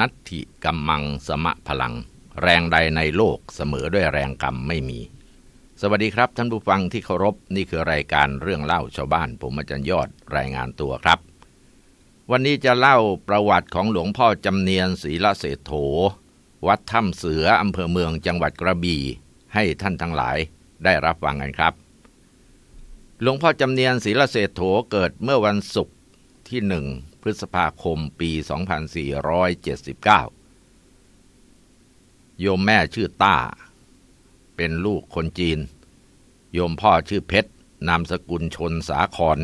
นัตถิกัมมังสมะพลัง แรงใดในโลกเสมอด้วยแรงกรรมไม่มี สวัสดีครับท่านผู้ฟังที่เคารพนี่คือรายการเรื่องเล่าชาวบ้านผมอาจารย์ยอดรายงานตัวครับ วันนี้จะเล่าประวัติของหลวงพ่อ จำเนียนศรีละเศษโถ วัดถ้ำเสืออำเภอเมืองจังหวัดกระบี่ให้ท่านทั้งหลายได้รับฟังกันครับ หลวงพ่อจำเนียนศรีละเศษโถเกิดเมื่อวันศุกร์ที่หนึ่งพฤษภาคมปี 2479 โยมแม่ชื่อต้า เป็นลูกคนจีน โยมพ่อชื่อเพชร นามสกุลชนสาคร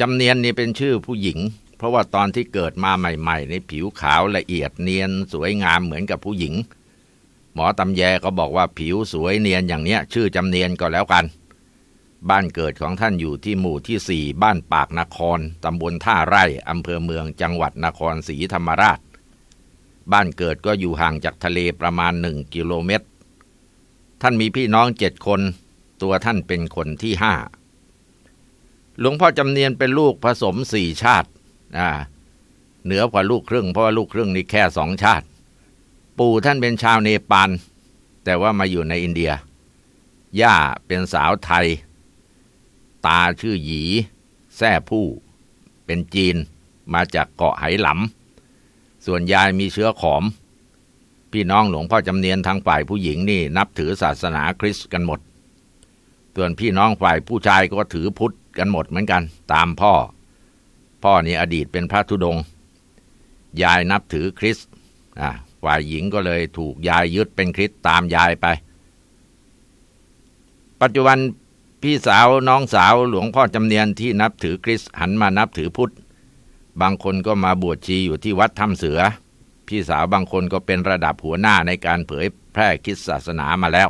จำเนียนนี่เป็นชื่อผู้หญิง เพราะว่าตอนที่เกิดมาใหม่ๆในผิวขาวละเอียดเนียนสวยงามเหมือนกับผู้หญิง หมอตำแยก็บอกว่าผิวสวยเนียนอย่างเนี้ย ชื่อจำเนียนก็แล้วกันบ้านเกิดของท่านอยู่ที่หมู่ที่สี่ บ้านปากนคร ตำบลท่าไร่ อำเภอเมือง จังหวัดนครศรีธรรมราช บ้านเกิดก็อยู่ห่างจากทะเลประมาณหนึ่งกิโลเมตร ท่านมีพี่น้องเจ็ดคน ตัวท่านเป็นคนที่ห้า หลวงพ่อจำเนียนเป็นลูกผสมสี่ชาติ เหนือกว่าลูกครึ่งเพราะว่าลูกครึ่งนี่แค่สองชาติ ปู่ท่านเป็นชาวเนปาลแต่ว่ามาอยู่ในอินเดีย ย่าเป็นสาวไทยตาชื่อหยีแท่ผู้เป็นจีนมาจากเกาะไหหลำส่วนยายมีเชื้อขอม พี่น้องหลวงพ่อจำเนียนทางฝ่ายผู้หญิงนี่ นับถือศาสนาคริสต์กันหมด ส่วนพี่น้องฝ่ายผู้ชายก็ถือพุทธกันหมดเหมือนกัน ตามพ่อ พ่อนี่อดีตเป็นพระธุดง ยายนับถือคริสต์ฝ่ายหญิงก็เลยถูกยายยึดเป็นคริสต์ตามยายไป ปัจจุบันพี่สาว น้องสาวหลวงพ่อจำเนียนที่นับถือคริสหันมานับถือพุทธบางคนก็มาบวชชีอยู่ที่วัดถ้ำเสือ พี่สาวบางคนก็เป็นระดับหัวหน้าในการเผยแพร่คริสศาสนามาแล้ว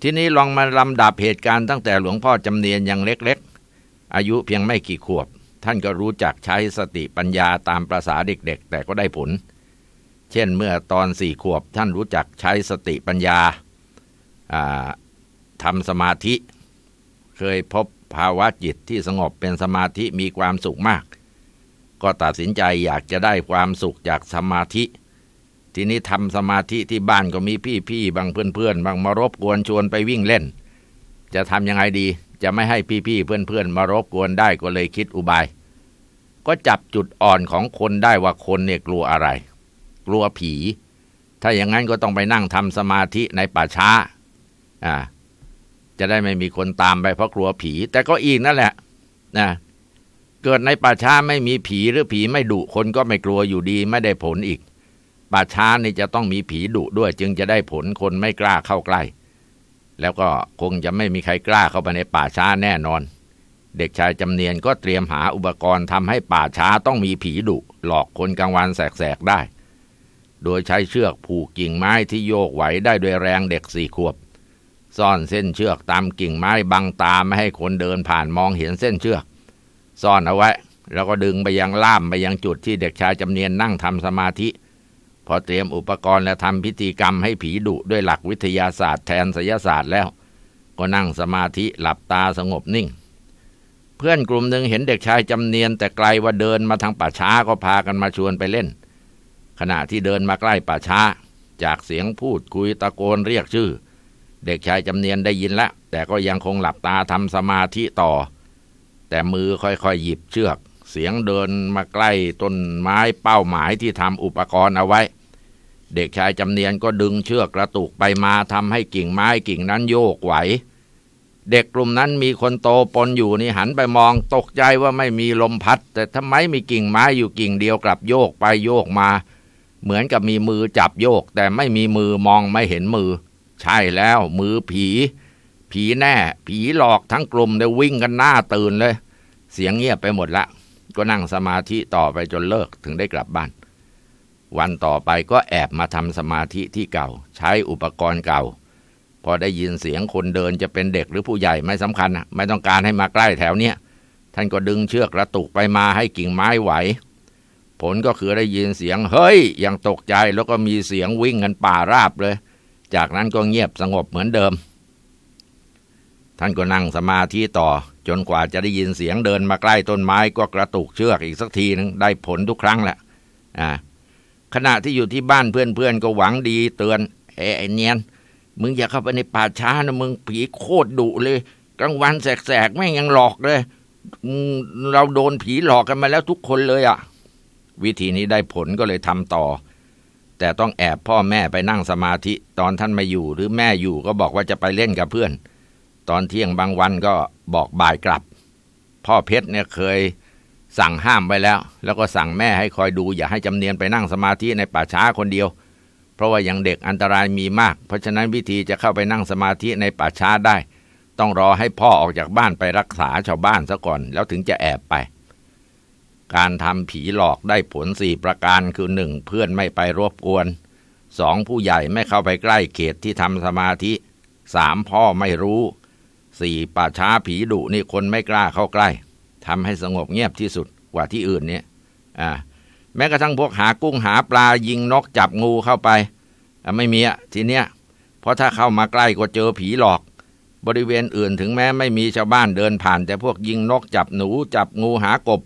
ทีนี้ลองมาลำดับเหตุการณ์ตั้งแต่หลวงพ่อจำเนียนยังเล็ก ๆ อายุเพียงไม่กี่ขวบ ท่านก็รู้จักใช้สติปัญญาตามประษาเด็กๆแต่ก็ได้ผล เช่นเมื่อตอนสี่ขวบท่านรู้จักใช้สติปัญญาทำสมาธิ เคยพบภาวะจิตที่สงบเป็นสมาธิมีความสุขมาก ก็ตัดสินใจอยากจะได้ความสุขจากสมาธิ ทีนี้ทำสมาธิที่บ้านก็มีพี่ๆบางเพื่อน ๆ บางมารบกวนชวนไปวิ่งเล่น จะทำยังไงดี จะไม่ให้พี่ๆเพื่อนๆมารบกวนได้ก็เลยคิดอุบาย ก็จับจุดอ่อนของคนได้ว่าคนเนี่ยกลัวอะไร กลัวผี ถ้าอย่างนั้นก็ต้องไปนั่งทำสมาธิในป่าช้า อ่าจะได้ไม่มีคนตามไปเพราะกลัวผี แต่ก็อีกนั่นแหละนะเกิดในป่าช้าไม่มีผีหรือผีไม่ดุคนก็ไม่กลัวอยู่ดีไม่ได้ผลอีกป่าช้านี่จะต้องมีผีดุด้วยจึงจะได้ผลคนไม่กล้าเข้าใกล้ แล้วก็คงจะไม่มีใครกล้าเข้าไปในป่าช้าแน่นอน เด็กชายจำเนียนก็เตรียมหาอุปกรณ์ทำให้ป่าช้าต้องมีผีดุหลอกคนกลางวันแสกๆได้ โดยใช้เชือกผูกกิ่งไม้ที่โยกไหวได้ด้วยแรงเด็กสี่ขวบซ่อนเส้นเชือกตามกิ่งไม้บังตาไม่ให้คนเดินผ่านมองเห็นเส้นเชือก ซ่อนเอาไว้แล้วก็ดึงไปยังล่ามไปยังจุดที่เด็กชายจำเนียนนั่งทำสมาธิ พอเตรียมอุปกรณ์และทำพิธีกรรมให้ผีดุ ด้วยหลักวิทยาศาสตร์แทนศิศาสตร์แล้ว ก็นั่งสมาธิหลับตาสงบนิ่ง เพื่อนกลุ่มหนึ่งเห็นเด็กชายจำเนียนแต่ไกลว่าเดินมาทางป่าช้าก็พากันมาชวนไปเล่น ขณะที่เดินมาใกล้ป่าช้า จากเสียงพูดคุยตะโกนเรียกชื่อเด็กชายจำเนียนได้ยินละ แต่ก็ยังคงหลับตาทำสมาธิต่อ แต่มือค่อยๆหยิบเชือกเสียงเดินมาใกล้ต้นไม้เป้าหมายที่ทำอุปกรณ์เอาไว้ เด็กชายจำเนียนก็ดึงเชือกกระตุกไปมาทำให้กิ่งไม้กิ่งนั้นโยกไหว เด็กกลุ่มนั้นมีคนโตปนอยู่นี่หันไปมองตกใจว่าไม่มีลมพัดแต่ทำไมมีกิ่งไม้อยู่กิ่งเดียวกลับโยกไปโยกมา เหมือนกับมีมือจับโยกแต่ไม่มีมือมองไม่เห็นมือใช่แล้วมือผี ผีแน่ ผีหลอกทั้งกลุ่มเลยวิ่งกันหน้าตื่นเลย เสียงเงียบไปหมดละก็นั่งสมาธิต่อไปจนเลิกถึงได้กลับบ้าน วันต่อไปก็แอบมาทำสมาธิที่เก่า ใช้อุปกรณ์เก่า พอได้ยินเสียงคนเดินจะเป็นเด็กหรือผู้ใหญ่ไม่สำคัญ ไม่ต้องการให้มาใกล้แถวเนี้ยท่านก็ดึงเชือกกระตุกไปมาให้กิ่งไม้ไหว ผลก็คือได้ยินเสียงเฮ้ยอย่างตกใจแล้วก็มีเสียงวิ่งกันป่าราบเลยจากนั้นก็เงียบสงบเหมือนเดิม ท่านก็นั่งสมาธิต่อ จนกว่าจะได้ยินเสียงเดินมาใกล้ต้นไม้ก็กระตุกเชือกอีกสักทีนึง ได้ผลทุกครั้งแหละอ่าขณะที่อยู่ที่บ้านเพื่อนๆก็หวังดีเตือนเอ้เนียน มึงอย่าเข้าไปในป่าช้านะ มึงผีโคตรดุเลย กลางวันแสกๆแม่งยังหลอกเลย เราโดนผีหลอกกันมาแล้วทุกคนเลยอะ่ะวิธีนี้ได้ผลก็เลยทำต่อแต่ต้องแอบพ่อแม่ไปนั่งสมาธิตอนท่านไม่อยู่หรือแม่อยู่ก็บอกว่าจะไปเล่นกับเพื่อน ตอนเที่ยงบางวันก็บอกบ่ายกลับ พ่อเพชรเนี่ยเคยสั่งห้ามไว้แล้ว แล้วก็สั่งแม่ให้คอยดู อย่าให้จำเนียนไปนั่งสมาธิในป่าช้าคนเดียว เพราะว่ายังเด็กอันตรายมีมาก เพราะฉะนั้นวิธีจะเข้าไปนั่งสมาธิในป่าช้าได้ ต้องรอให้พ่อออกจากบ้านไปรักษาชาวบ้านซะก่อน แล้วถึงจะแอบไปการทำผีหลอกได้ผลสี่ประการคือหนึ่งเพื่อนไม่ไปรบกวนสองผู้ใหญ่ไม่เข้าไปใกล้เขตที่ทำสมาธิสามพ่อไม่รู้สี่ป่าช้าผีดุนี่คนไม่กล้าเข้าใกล้ทำให้สงบเงียบที่สุดกว่าที่อื่นเนี่ยอ่าแม้กระทั่งพวกหากุ้งหาปลายิงนกจับงูเข้าไป ไม่มีอะทีเนี้ยเพราะถ้าเข้ามาใกล้ก็เจอผีหลอก บริเวณอื่นถึงแม้ไม่มีชาวบ้านเดินผ่านแต่พวกยิงนกจับหนูจับงูหากบ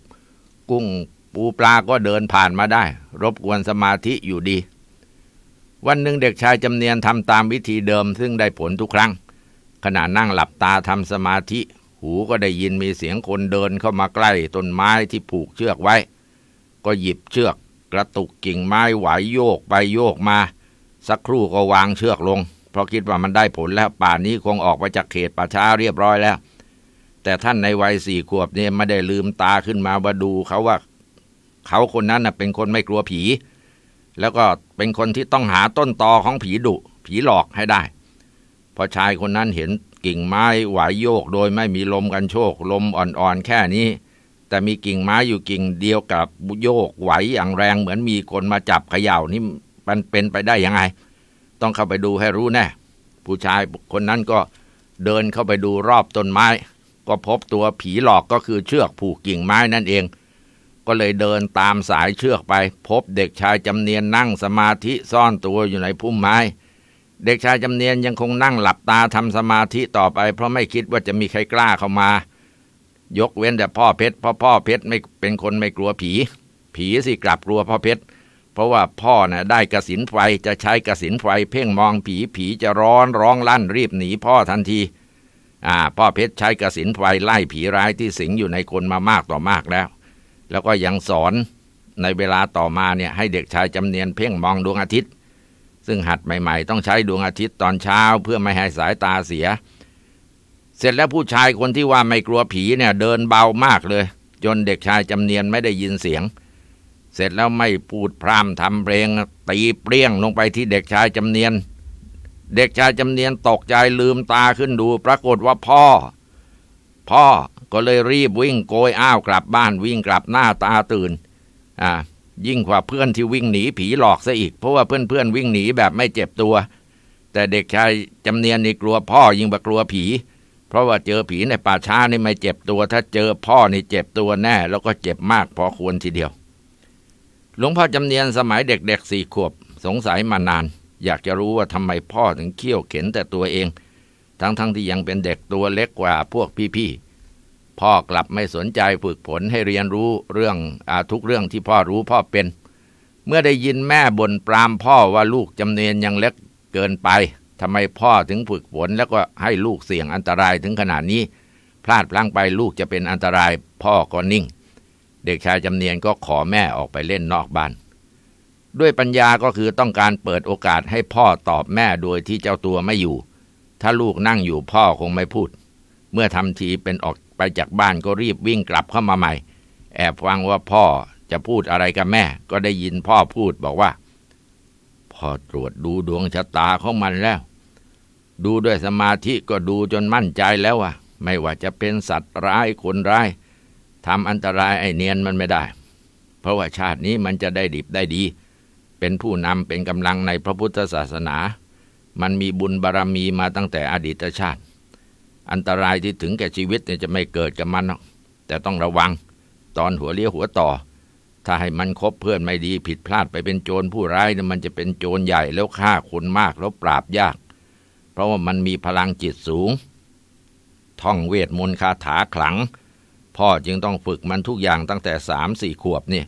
กุ้งปูปลาก็เดินผ่านมาได้ รบกวนสมาธิอยู่ดี วันหนึ่งเด็กชายจำเนียนทำตามวิธีเดิมซึ่งได้ผลทุกครั้ง ขณะนั่งหลับตาทำสมาธิ หูก็ได้ยินมีเสียงคนเดินเข้ามาใกล้ต้นไม้ที่ผูกเชือกไว้ ก็หยิบเชือกกระตุกกิ่งไม้ไหวโยกไปโยกมา สักครู่ก็วางเชือกลง เพราะคิดว่ามันได้ผลแล้วป่านนี้คงออกไปจากเขตป่าช้าเรียบร้อยแล้วแต่ท่านในวัยสี่ขวบเนี่ยไม่ได้ลืมตาขึ้นมาว่าดูเขาว่า เขาคนนั้นนะเป็นคนไม่กลัวผี แล้วก็เป็นคนที่ต้องหาต้นตอของผีดุ ผีหลอกให้ได้พอชายคนนั้นเห็นกิ่งไม้ไหวโยกโดยไม่มีลมกันโชค ลมอ่อนๆแค่นี้ แต่มีกิ่งไม้อยู่กิ่ง เดียวกับโยกไหวอย่างแรงเหมือนมีคนมาจับเขย่านี่มันเป็นไปได้ยังไง ต้องเข้าไปดูให้รู้แน่ ผู้ชายคนนั้นก็เดินเข้าไปดูรอบต้นไม้ก็พบตัวผีหลอกก็คือเชือกผูกกิ่งไม้นั่นเอง ก็เลยเดินตามสายเชือกไป พบเด็กชายจำเนียนนั่งสมาธิซ่อนตัวอยู่ในพุ่มไม้ เด็กชายจำเนียนยังคงนั่งหลับตาทำสมาธิต่อไปเพราะไม่คิดว่าจะมีใครกล้าเข้ามา ยกเว้นแต่พ่อเพชรเพราะพ่อเพชรไม่เป็นคนไม่กลัวผี ผีสิกลับกลัวพ่อเพชร เพราะว่าพ่อนะ่ะได้กระสินไฟจะใช้กระสินไฟเพ่งมองผีผีจะร้อนร้องลั่นรีบหนีพ่อทันทีอ่าพ่อเพชรใช้กระสินไฟไล่ผีร้ายที่สิงอยู่ในคนมามากต่อมากแล้ว แล้วก็ยังสอนในเวลาต่อมาเนี่ยให้เด็กชายจำเนียนเพ่งมองดวงอาทิตย์ ซึ่งหัดใหม่ๆต้องใช้ดวงอาทิตย์ตอนเช้า เพื่อไม่ให้สายตาเสีย เสร็จแล้วผู้ชายคนที่ว่าไม่กลัวผีเนี่ยเดินเบามากเลย จนเด็กชายจำเนียนไม่ได้ยินเสียง เสร็จแล้วไม่พูดพร่ำทำเพลงตีเปรี้ยงลงไปที่เด็กชายจำเนียนเด็กชายจำเนียนตกใจลืมตาขึ้นดู ปรากฏว่าพ่อ พ่อก็เลยรีบวิ่งโกยอ้าวกลับบ้านวิ่งกลับหน้าตาตื่นอ่ายิ่งกว่าเพื่อนที่วิ่งหนีผีหลอกซะอีก เพราะว่าเพื่อนๆวิ่งหนีแบบไม่เจ็บตัว แต่เด็กชายจำเนียนนี่กลัวพ่อยิ่งกว่ากลัวผี เพราะว่าเจอผีในป่าช้านี่ไม่เจ็บตัว ถ้าเจอพ่อนี่เจ็บตัวแน่ แล้วก็เจ็บมาก พอควรทีเดียว หลวงพ่อจำเนียนสมัยเด็กๆสี่ขวบสงสัยมานานอยากจะรู้ว่าทำไมพ่อถึงเคี่ยวเข็นแต่ตัวเอง ทั้งๆทที่ยังเป็นเด็กตัวเล็กกว่าพวกพี่ๆพ่อกลับไม่สนใจฝึกผลให้เรียนรู้เรื่องอทุกเรื่องที่พ่อรู้พ่อเป็น เมื่อได้ยินแม่บ่นปรามพ่อว่าลูกจำเนียนยังเล็กเกินไปทำไมพ่อถึงฝึกฝนแล้วก็ให้ลูกเสี่ยงอันตรายถึงขนาดนี้ พลาดพลั้งไปลูกจะเป็นอันตรายพ่อก็นิ่ง เด็กชายจำเนียนก็ขอแม่ออกไปเล่นนอกบ้านด้วยปัญญาก็คือต้องการเปิดโอกาสให้พ่อตอบแม่โดยที่เจ้าตัวไม่อยู่ ถ้าลูกนั่งอยู่พ่อคงไม่พูด เมื่อทำทีเป็นออกไปจากบ้านก็รีบวิ่งกลับเข้ามาใหม่ แอบฟังว่าพ่อจะพูดอะไรกับแม่ ก็ได้ยินพ่อพูดบอกว่า พ่อตรวจดูดวงชะตาของมันแล้ว ดูด้วยสมาธิก็ดูจนมั่นใจแล้วว่าไม่ว่าจะเป็นสัตว์ร้ายคนร้ายทำอันตรายไอเนียนมันไม่ได้ เพราะว่าชาตินี้มันจะได้ดิบได้ดีเป็นผู้นำเป็นกำลังในพระพุทธศาสนา มันมีบุญบารรมีมาตั้งแต่อดีตชาติ อันตรายที่ถึงแก่ชีวิตเนี่ยจะไม่เกิดกับมัน แต่ต้องระวัง ตอนหัวเลี้ยวหัวต่อ ถ้าให้มันคบเพื่อนไม่ดีผิดพลาดไปเป็นโจรผู้ร้ายเนี่ยมันจะเป็นโจรใหญ่แล้วฆ่าคนมากแล้วปราบยาก เพราะว่ามันมีพลังจิตสูง ท่องเวทมนต์คาถาขลัง พ่อจึงต้องฝึกมันทุกอย่างตั้งแต่สามสี่ขวบนี่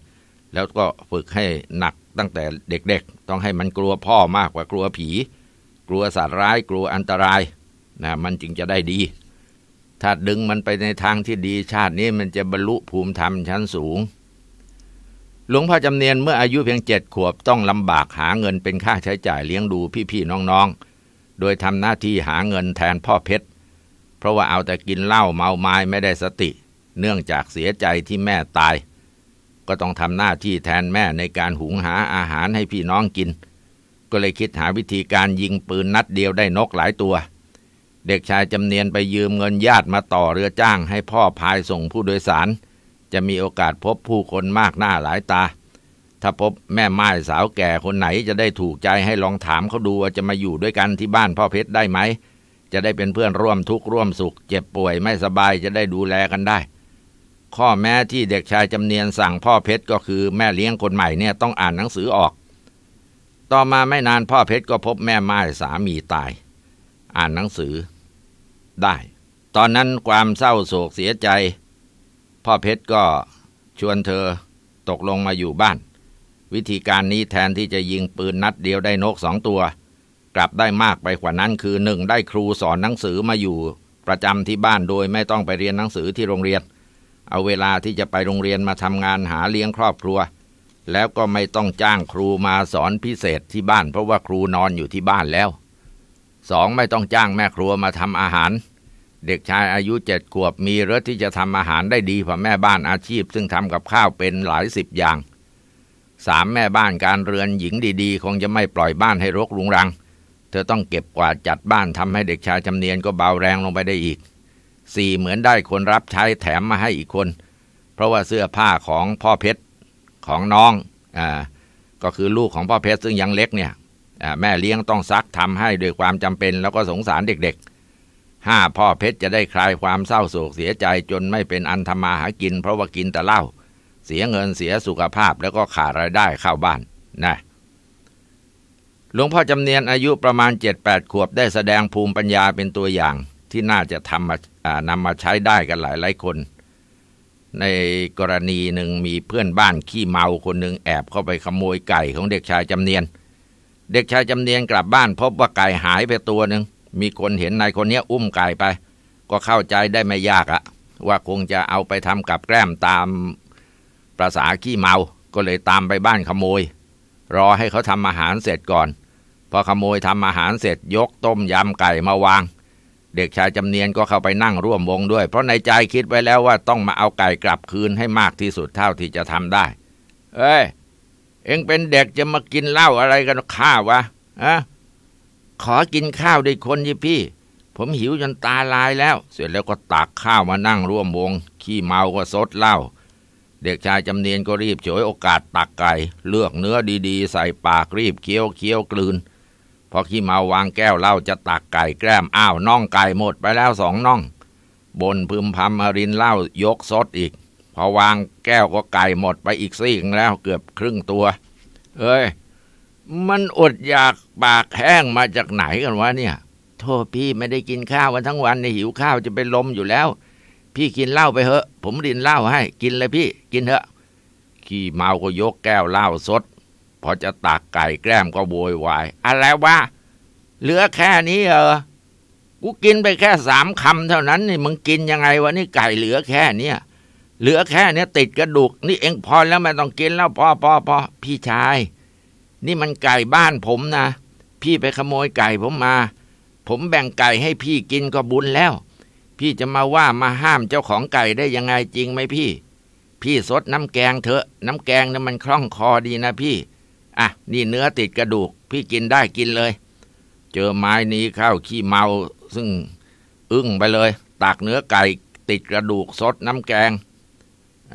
แล้วก็ฝึกให้หนักตั้งแต่เด็กๆ ต้องให้มันกลัวพ่อมากกว่ากลัวผี กลัวสัตว์ร้ายกลัวอันตราย นะ มันจึงจะได้ดี ถ้าดึงมันไปในทางที่ดีชาตินี้มันจะบรรลุภูมิธรรมชั้นสูง หลวงพ่อจำเนียนเมื่ออายุเพียงเจ็ดขวบต้องลำบากหาเงินเป็นค่าใช้จ่ายเลี้ยงดูพี่ๆน้องๆ โดยทำหน้าที่หาเงินแทนพ่อเพชร เพราะว่าเอาแต่กินเหล้าเมาไม้ไม่ได้สติ เนื่องจากเสียใจที่แม่ตายก็ต้องทำหน้าที่แทนแม่ในการหุงหาอาหารให้พี่น้องกิน ก็เลยคิดหาวิธีการยิงปืนนัดเดียวได้นกหลายตัว เด็กชายจำเนียนไปยืมเงินญาติมาต่อเรือจ้างให้พ่อพายส่งผู้โดยสาร จะมีโอกาสพบผู้คนมากหน้าหลายตา ถ้าพบแม่ไม้สาวแก่คนไหนจะได้ถูกใจให้ลองถามเขาดูว่าจะมาอยู่ด้วยกันที่บ้านพ่อเพชรได้ไหม จะได้เป็นเพื่อนร่วมทุกข์ร่วมสุขเจ็บป่วยไม่สบายจะได้ดูแลกันได้ข้อแม้ที่เด็กชายจำเนียนสั่งพ่อเพชรก็คือแม่เลี้ยงคนใหม่เนี่ยต้องอ่านหนังสือออก ต่อมาไม่นานพ่อเพชรก็พบแม่ไม้สามีตาย อ่านหนังสือได้ ตอนนั้นความเศร้าโศกเสียใจ พ่อเพชรก็ชวนเธอตกลงมาอยู่บ้าน วิธีการนี้แทนที่จะยิงปืนนัดเดียวได้นกสองตัวกลับได้มากไปกว่านั้นคือหนึ่งได้ครูสอนหนังสือมาอยู่ประจำที่บ้านโดยไม่ต้องไปเรียนหนังสือที่โรงเรียนเอาเวลาที่จะไปโรงเรียนมาทำงานหาเลี้ยงครอบครัว แล้วก็ไม่ต้องจ้างครูมาสอนพิเศษที่บ้านเพราะว่าครูนอนอยู่ที่บ้านแล้วสองไม่ต้องจ้างแม่ครัวมาทำอาหาร เด็กชายอายุเจ็ดขวบมีรถที่จะทำอาหารได้ดีกว่าแม่บ้านอาชีพซึ่งทำกับข้าวเป็นหลายสิบอย่างสามแม่บ้านการเรือนหญิงดีๆ คงจะไม่ปล่อยบ้านให้รกรุงรัง เธอต้องเก็บกวาดจัดบ้านทำให้เด็กชายจำเนียนก็เบาแรงลงไปได้อีกสี่เหมือนได้คนรับใช้แถมมาให้อีกคน เพราะว่าเสื้อผ้าของพ่อเพชรของน้องอ่าก็คือลูกของพ่อเพชรซึ่งยังเล็กเนี่ยแม่เลี้ยงต้องซักทำให้ด้วยความจำเป็นแล้วก็สงสารเด็กๆห้าพ่อเพชรจะได้คลายความเศร้าโศกเสียใจจนไม่เป็นอันทำมาหากิน เพราะว่ากินแต่เหล้าเสียเงินเสียสุขภาพแล้วก็ขาดรายได้เข้าบ้านนะหลวงพ่อจำเนียนอายุประมาณ7ดขวบได้แสดงภูมิปัญญาเป็นตัวอย่างที่น่าจะทำมานำมาใช้ได้กันหลายหลายคน ในกรณีหนึ่งมีเพื่อนบ้านขี้เมาคนหนึ่งแอบเข้าไปขโมยไก่ของเด็กชายจำเนียน เด็กชายจำเนียนกลับบ้านพบว่าไก่หายไปตัวหนึ่ง มีคนเห็นนายคนนี้อุ้มไก่ไป ก็เข้าใจได้ไม่ยากอะ ว่าคงจะเอาไปทำกับแกล้มตามประษาขี้เมา ก็เลยตามไปบ้านขโมย รอให้เขาทำอาหารเสร็จก่อน พอขโมยทำอาหารเสร็จยกต้มยำไก่มาวางเด็กชายจำเนียนก็เข้าไปนั่งร่วมวงด้วย เพราะในใจคิดไว้แล้วว่าต้องมาเอาไก่กลับคืนให้มากที่สุดเท่าที่จะทำได้ เอ้ย เอ็งเป็นเด็กจะมากินเหล้าอะไรกันข้าวะอะขอกินข้าวด้วยคนยี่พี่ ผมหิวจนตาลายแล้ว เสร็จแล้วก็ตักข้าวมานั่งร่วมวง ขี้เมา ก็ซดเหล้าเด็กชายจำเนียนก็รีบฉวยโอกาสตักไก่ เลือกเนื้อดีๆ ใส่ปากรีบเคี้ยวเคี้ยวกลืนพอขี้เมาวางแก้วเหล้าจะตักไก่แกล้มอ้าวน่องไก่หมดไปแล้วสองน่อง บนพึมพำารินเหล้ายกซดอีกพอวางแก้วก็ไก่หมดไปอีกซี่แล้วเกือบครึ่งตัว เอ้ยมันอดอยากปากแห้งมาจากไหนกันวะเนี่ย โทษพี่ไม่ได้กินข้าววันทั้งวันในหิวข้าวจะเป็นลมอยู่แล้ว พี่กินเหล้าไปเถอะ ผมรินเหล้าให้ กินเลยพี่ กินเถอะ ขี้เมาก็ยกแก้วเหล้าซดพอจะตักไก่แกล้มก็โวยวายอะไรวะเหลือแค่นี้เออกูกินไปแค่สามคำเท่านั้นนี่มึงกินยังไงวะนี่ไก่เหลือแค่เนี้ยเหลือแค่เนี้ย ติดกระดูกนี่เองพอแล้วไม่ต้องกินแล้วพอพอพอพี่ชาย นี่มันไก่บ้านผมนะ พี่ไปขโมยไก่ผมมา ผมแบ่งไก่ให้พี่กินก็บุญแล้ว พี่จะมาว่ามาห้ามเจ้าของไก่ได้ยังไงจริงไหมพี่ พี่สดน้ำแกงเถอะ น้ำแกงนะ่ะมันคล่องคอดีนะพี่อ่ะ นี่เนื้อติดกระดูก พี่กินได้กินเลย เจอไม้นี้ข้าวขี้เมา ซึ่ง อึ้งไปเลยตักเนื้อไก่ติดกระดูกสดน้ำแกง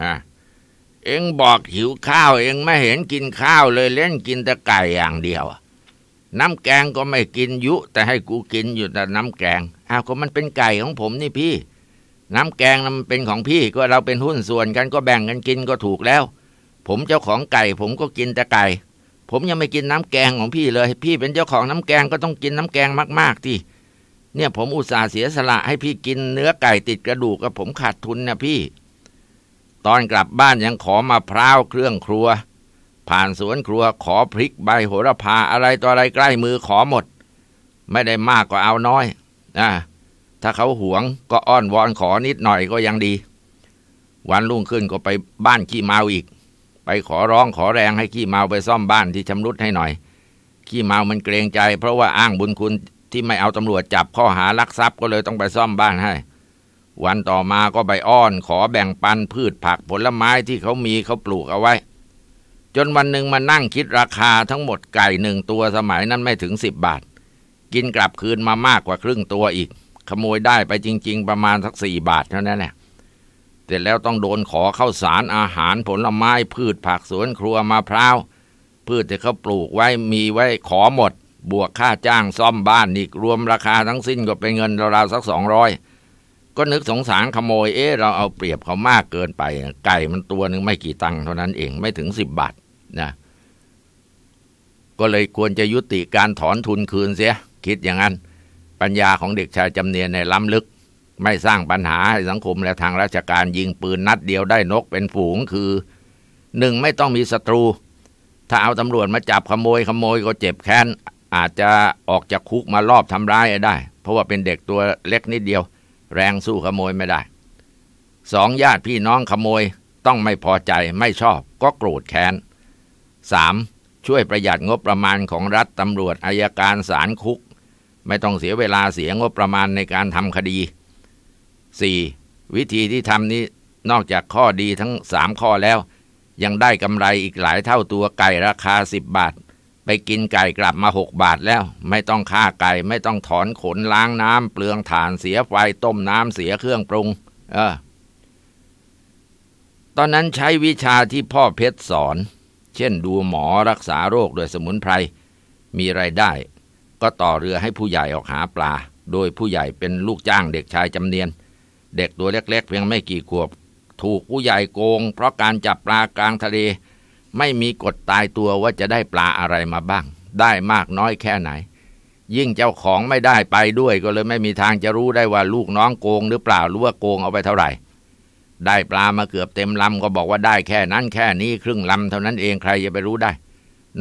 อ่ะเอ็งบอกหิวข้าวเอ็งไม่เห็นกินข้าวเลยเล่นกินแต่ไก่อย่างเดียว น้ำแกงก็ไม่กินยุ แต่ให้กูกินอยู่แต่น้ำแกงอ้าวก็มันเป็นไก่ของผมนี่พี่ น้ำแกงมันเป็นของพี่ก็เราเป็นหุ้นส่วนกัน ก็แบ่งกันกินก็ถูกแล้ว ผมเจ้าของไก่ ผมก็กินแต่ไก่ผมยังไม่กินน้ำแกงของพี่เลยพี่เป็นเจ้าของน้ำแกงก็ต้องกินน้ำแกงมากๆที่ เนี่ยผมอุตส่าห์เสียสละ ให้พี่กินเนื้อไก่ติดกระดูกกับผมขาดทุนนะพี่ ตอนกลับบ้านยังขอมาพร้าวเครื่องครัว ผ่านสวนครัวขอพริกใบโหระพาอะไรต่ออะไรใกล้มือขอหมด ไม่ได้มากก็เอาน้อยนะถ้าเขาหวงก็อ้อนวอนขอนิดหน่อยก็ยังดี วันรุ่งขึ้นก็ไปบ้านขี้เมาอีกไปขอร้องขอแรงให้ขี้เมาไปซ่อมบ้านที่ชำรุดให้หน่อย ขี้เมามันเกรงใจ เพราะว่าอ้างบุญคุณที่ไม่เอาตำรวจจับข้อหารักทรัพย์ก็เลยต้องไปซ่อมบ้านให้ วันต่อมา ก็ไปอ้อน ขอแบ่งปันพืชผักผลไม้ที่เขามีเขาปลูกเอาไว้ จนวันหนึ่งมานั่งคิดราคาทั้งหมดไก่หนึ่งตัวสมัยนั้นไม่ถึงสิบบาท กินกลับคืนมามากกว่าครึ่งตัวอีก ขโมยได้ไปจริง ๆ ประมาณสักสี่บาทเท่านั้นแหละเสร็จแล้วต้องโดนขอเข้าสารอาหารผลไม้ พืชผักสวนครัวมะพร้าว พืชที่เขาปลูกไว้มีไว้ขอหมด บวกค่าจ้างซ่อมบ้านอีกรวมราคาทั้งสิ้นก็เป็นเงินราวๆสักสองร้อยก็นึกสงสารขโมยเอ๊ะเราเอาเปรียบเขามากเกินไป ไก่มันตัวหนึ่งไม่กี่ตังค์เท่านั้นเองไม่ถึงสิบบาทนะก็เลยควรจะยุติการถอนทุนคืนเสีย คิดอย่างนั้น ปัญญาของเด็กชายจำเนียนในล้ำลึกไม่สร้างปัญหาให้สังคมและทางราชการยิงปืนนัดเดียวได้นกเป็นฝูงคือหนึ่งไม่ต้องมีศัตรู ถ้าเอาตำรวจมาจับขโมยขโมยก็เจ็บแค้น อาจจะออกจากคุกมารอบทำร้ายได้ เพราะว่าเป็นเด็กตัวเล็กนิดเดียวแรงสู้ขโมยไม่ได้สองญาติพี่น้องขโมยต้องไม่พอใจไม่ชอบก็โกรธแค้นสามช่วยประหยัดงบประมาณของรัฐตำรวจอายการศาลคุก ไม่ต้องเสียเวลาเสียงบประมาณในการทำคดี 4. วิธีที่ทำนี้นอกจากข้อดีทั้ง 3 ข้อแล้ว ยังได้กำไรอีกหลายเท่าตัวไก่ราคา 10 บาท ไปกินไก่กลับมา 6 บาทแล้ว ไม่ต้องฆ่าไก่ไม่ต้องถอนขนล้างน้ำเปลืองถ่านเสียไฟต้มน้ำเสียเครื่องปรุงเออตอนนั้นใช้วิชาที่พ่อเพชรสอน เช่นดูหมอรักษาโรคโดยสมุนไพร มีไรายได้ก็ต่อเรือให้ผู้ใหญ่ออกหาปลาโดยผู้ใหญ่เป็นลูกจ้างเด็กชายจำเนียนเด็กตัวเล็ก ๆ เพียงไม่กี่ขวบ ถูกผู้ใหญ่โกง เพราะการจับปลากลางทะเล ไม่มีกฎตายตัวว่าจะได้ปลาอะไรมาบ้าง ได้มากน้อยแค่ไหน ยิ่งเจ้าของไม่ได้ไปด้วย ก็เลยไม่มีทางจะรู้ได้ว่าลูกน้องโกงหรือเปล่าหรือว่าโกงเอาไปเท่าไหร่ได้ปลามาเกือบเต็มลำก็บอกว่าได้แค่นั้นแค่นี้ครึ่งลำเท่านั้นเองใครจะไปรู้ได้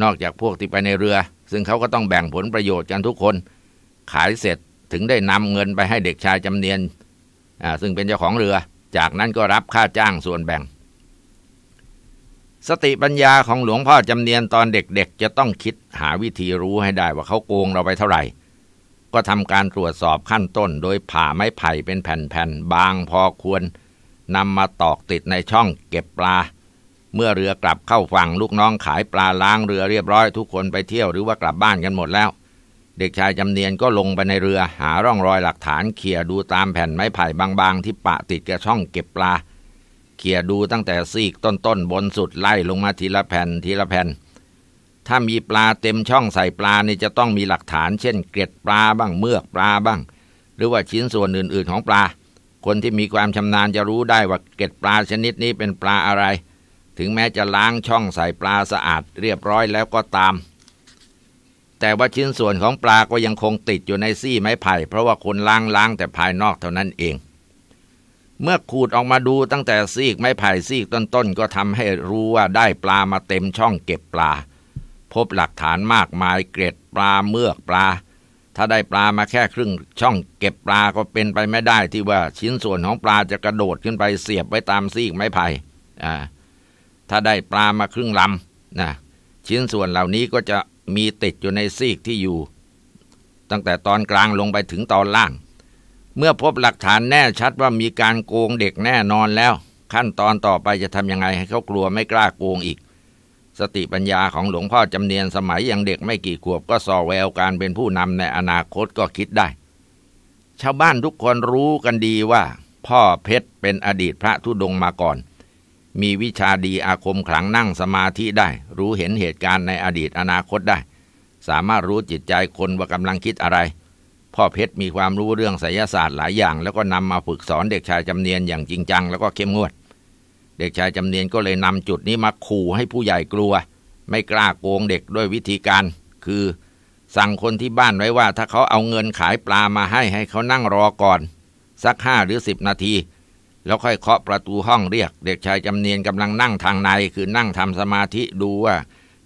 นอกจากพวกที่ไปในเรือ ซึ่งเขาก็ต้องแบ่งผลประโยชน์กันทุกคน ขายเสร็จถึงได้นำเงินไปให้เด็กชายจำเนียนซึ่งเป็นเจ้าของเรือ จากนั้นก็รับค่าจ้างส่วนแบ่ง สติปัญญาของหลวงพ่อจำเนียนตอนเด็กๆจะต้องคิดหาวิธีรู้ให้ได้ว่าเขาโกงเราไปเท่าไหร่ ก็ทำการตรวจสอบขั้นต้นโดยผ่าไม้ไผ่เป็นแผ่นๆบางพอควรนำมาตอกติดในช่องเก็บปลา เมื่อเรือกลับเข้าฝั่งลูกน้องขายปลาล้างเรือเรียบร้อยทุกคนไปเที่ยวหรือว่ากลับบ้านกันหมดแล้วเด็กชายจำเนียนก็ลงไปในเรือ หาร่องรอยหลักฐานเขี่ยดูตามแผ่นไม้ไผ่บางๆ ที่ปะติดกับช่องเก็บปลา เขี่ยดูตั้งแต่ซีกต้นๆบนสุดไล่ลงมาทีละแผ่นทีละแผ่น ถ้ามีปลาเต็มช่องใส่ปลานี่จะต้องมีหลักฐาน เช่น เกล็ดปลาบ้างเมือกปลาบ้าง หรือว่าชิ้นส่วนอื่นๆของปลาคนที่มีความชำนาญจะรู้ได้ว่าเกล็ดปลาชนิดนี้เป็นปลาอะไร ถึงแม้จะล้างช่องใส่ปลาสะอาดเรียบร้อยแล้วก็ตามแต่ว่าชิ้นส่วนของปลาก็ยังคงติดอยู่ในซี่ไม้ไผ่ เพราะว่าคนล้างล้างแต่ภายนอกเท่านั้นเอง เมื่อขูดออกมาดูตั้งแต่ซีกไม้ไผ่ ซีกต้นๆก็ทำให้รู้ว่าได้ปลามาเต็มช่องเก็บปลา พบหลักฐานมากมายเกร็ดปลาเมือกปลา ถ้าได้ปลามาแค่ครึ่งช่อง เก็บปลาก็เป็นไปไม่ได้ที่ว่าชิ้นส่วนของปลาจะกระโดดขึ้นไปเสียบไว้ตามซีกไม้ไผ่ถ้าได้ปลามาครึ่งลำนะ ชิ้นส่วนเหล่านี้ก็จะมีติดอยู่ในซีกที่อยู่ ตั้งแต่ตอนกลางลงไปถึงตอนล่าง เมื่อพบหลักฐานแน่ชัดว่ามีการโกงเด็กแน่นอนแล้ว ขั้นตอนต่อไปจะทำยังไงให้เขากลัวไม่กล้าโกงอีก สติปัญญาของหลวงพ่อจำเนียนสมัยยังเด็กไม่กี่ขวบก็สอแววการเป็นผู้นำในอนาคตก็คิดได้ ชาวบ้านทุกคนรู้กันดีว่า พ่อเพชรเป็นอดีตพระธุดงมาก่อนมีวิชาดีอาคมขลังนั่งสมาธิได้ รู้เห็นเหตุการณ์ในอดีตอนาคตได้ สามารถรู้จิตใจคนว่ากำลังคิดอะไร พ่อเพชรมีความรู้เรื่องไสยศาสตร์หลายอย่าง แล้วก็นำมาฝึกสอนเด็กชายจำเนียนอย่างจริงจังแล้วก็เข้มงวด เด็กชายจำเนียนก็เลยนำจุดนี้มาขู่ให้ผู้ใหญ่กลัว ไม่กล้าโกงเด็กด้วยวิธีการ คือ สั่งคนที่บ้านไว้ว่า ถ้าเขาเอาเงินขายปลามาให้ให้เขานั่งรอก่อน สักห้าหรือสิบนาทีแล้วค่อยเคาะประตูห้องเรียกเด็กชายจำเนียนกำลังนั่งทางในคือนั่งทำสมาธิดูว่า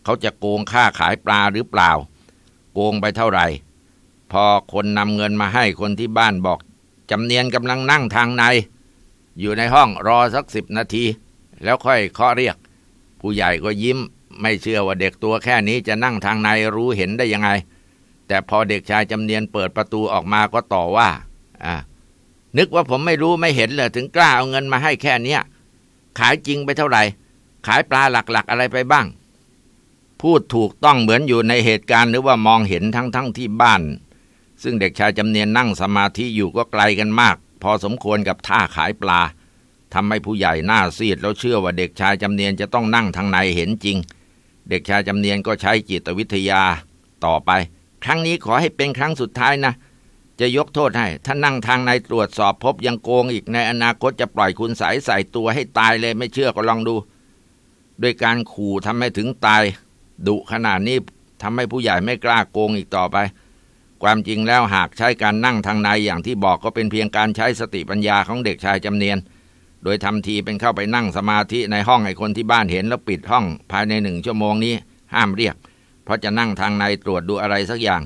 เขาจะโกงค่าขายปลาหรือเปล่า โกงไปเท่าไหร่ พอคนนำเงินมาให้คนที่บ้านบอกจำเนียนกำลังนั่งทางใน อยู่ในห้องรอสักสิบนาที แล้วค่อยเคาะเรียก ผู้ใหญ่ก็ยิ้มไม่เชื่อว่าเด็กตัวแค่นี้จะนั่งทางในรู้เห็นได้ยังไง แต่พอเด็กชายจำเนียนเปิดประตูออกมาก็ต่อว่าอ่านึกว่าผมไม่รู้ไม่เห็นเลยถึงกล้าเอาเงินมาให้แค่เนี้ยขายจริงไปเท่าไหร่ ขายปลาหลักๆอะไรไปบ้าง พูดถูกต้องเหมือนอยู่ในเหตุการณ์หรือว่ามองเห็นทั้งๆทที่บ้าน ซึ่งเด็กชายจำเนียนนั่งสมาธิอยู่ก็ไกลกันมาก พอสมควรกับท่าขายปลาทำให้ผู้ใหญ่หน้าซีดแล้วเชื่อว่าเด็กชายจำเนียนจะต้องนั่งทางในเห็นจริง เด็กชายจำเนียนก็ใช้จิตวิทยา ต่อไป ครั้งนี้ขอให้เป็นครั้งสุดท้ายนะจะยกโทษให้ ถ้านั่งทางในตรวจสอบพบยังโกงอีกในอนาคตจะปล่อยคุณสายใส่ตัวให้ตายเลยไม่เชื่อก็ลองดูด้วยการขู่ทำให้ถึงตายดุขนาดนี้ทำให้ผู้ใหญ่ไม่กล้าโกงอีกต่อไป ความจริงแล้วหากใช้การนั่งทางในอย่างที่บอกก็เป็นเพียงการใช้สติปัญญาของเด็กชายจำเนียนโดยทำทีเป็นเข้าไปนั่งสมาธิในห้องให้คนที่บ้านเห็นแล้วปิดห้องภายในหนึ่งชั่วโมงนี้ ห้ามเรียก เพราะจะนั่งทางในตรวจดูอะไรสักอย่าง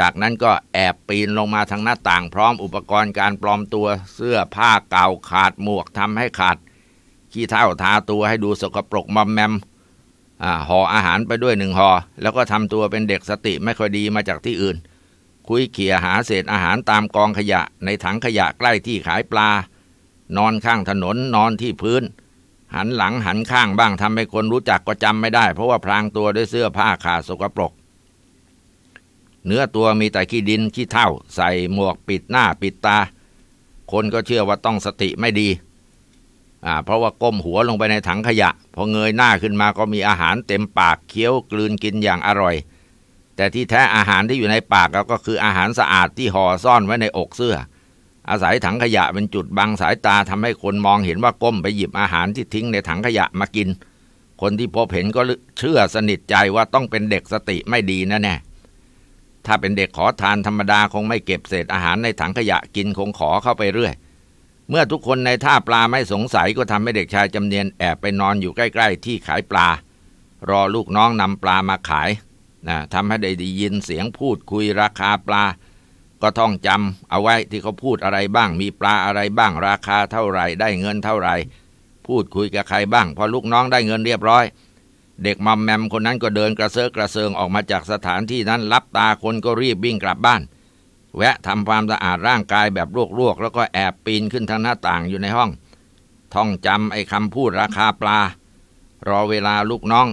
จากนั้นก็แอบปีนลงมาทางหน้าต่าง พร้อมอุปกรณ์การปลอมตัวเสื้อผ้าเก่าขาดหมวกทำให้ขาด ขี้เท้าทาตัวให้ดูสกปรกมอมแมมห่ออาหารไปด้วยหนึ่งห่อแล้วก็ทำตัวเป็นเด็กสติไม่ค่อยดีมาจากที่อื่น คุยเขี่ยหาเศษอาหารตามกองขยะ ในถังขยะใกล้ที่ขายปลา นอนข้างถนนนอนที่พื้น หันหลังหันข้างบ้างทำให้คนรู้จักก็จำไม่ได้ เพราะว่าพรางตัวด้วยเสื้อผ้าขาดสกปรกเนื้อตัวมีแต่ขี้ดินขี้เท่า ใส่หมวกปิดหน้าปิดตา คนก็เชื่อว่าต้องสติไม่ดีอ่าเพราะว่าก้มหัวลงไปในถังขยะ พอเงยหน้าขึ้นมาก็มีอาหารเต็มปากเคี้ยว กลืนกินอย่างอร่อย แต่ที่แท้อาหารที่อยู่ในปากเราก็คืออาหารสะอาดที่ห่อซ่อนไว้ในอกเสื้อ อาศัยถังขยะ เป็นจุดบังสายตาทำให้คนมองเห็นว่าก้มไปหยิบอาหารที่ทิ้งในถังขยะมากิน คนที่พบเห็นก็เชื่อสนิทใจว่าต้องเป็นเด็กสติไม่ดีแน่แน่ถ้าเป็นเด็กขอทานธรรมดาคงไม่เก็บเศษอาหารในถังขยะกินคงขอเข้าไปเรื่อยเมื่อทุกคนในท่าปลาไม่สงสัยก็ทำให้เด็กชายจำเนียนแอบไปนอนอยู่ใกล้ๆ ที่ขายปลา รอลูกน้องนำปลามาขายนะทำให้ได้ยินเสียงพูดคุยราคาปลา ก็ท่องจำเอาไว้ที่เขาพูดอะไรบ้างมีปลาอะไรบ้างราคาเท่าไหร่ได้เงินเท่าไหร่ พูดคุยกับใครบ้างพอลูกน้องได้เงินเรียบร้อยเด็กมัมแมมคนนั้นก็เดินกระเซาะกระเซิงออกมาจากสถานที่นั้นรับตาคนก็รีบวิ่งกลับบ้าน แวะทำความสะอาดร่างกายแบบลวกๆ แล้วก็แอบปีนขึ้นทางหน้าต่างอยู่ในห้อง ท่องจำไอ้คำพูดราคาปลา รอเวลาลูกน้อง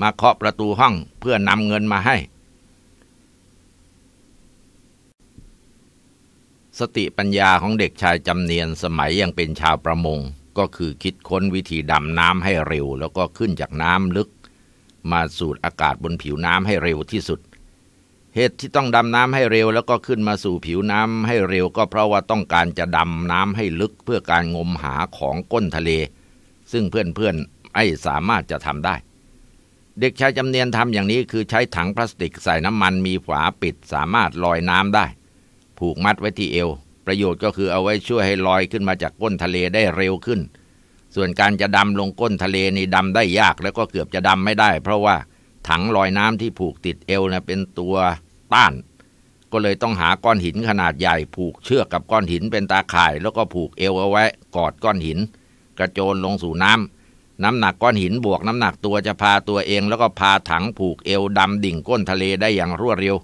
มาเคาะประตูห้องเพื่อนำเงินมาให้ สติปัญญาของเด็กชายจำเนียนสมัยยังเป็นชาวประมง ก็คือคิดค้นวิธีดำน้ำให้เร็ว แล้วก็ขึ้นจากน้ำลึกมาสูดอากาศบนผิวน้ำให้เร็วที่สุด เหตุที่ต้องดำน้ำให้เร็วแล้วก็ขึ้นมาสู่ผิวน้ำให้เร็ว ก็เพราะว่าต้องการจะดำน้ำให้ลึกเพื่อการงมหาของก้นทะเล ซึ่งเพื่อนๆไม่สามารถจะทำได้ เด็กชายจำเนียนทำอย่างนี้คือใช้ถังพลาสติกใส่น้ำมันมีฝาปิดสามารถลอยน้ำได้ ผูกมัดไว้ที่เอว ประโยชน์ก็คือเอาไว้ช่วยให้ลอยขึ้นมาจากก้นทะเลได้เร็วขึ้นส่วนการจะดำลงก้นทะเลนี่ดำได้ยากแล้วก็เกือบจะดำไม่ได้ เพราะว่าถังลอยน้ำที่ผูกติดเอวนะเป็นตัวต้าน ก็เลยต้องหาก้อนหินขนาดใหญ่ ผูกเชือกกับก้อนหินเป็นตาข่าย แล้วก็ผูกเอวเอาไว้กอดก้อนหินกระโจนลงสู่น้ำ น้ำหนักก้อนหินบวกน้ำหนักตัวจะพาตัวเอง แล้วก็พาถังผูกเอวดำดิ่งก้นทะเลได้อย่างรวดเร็ว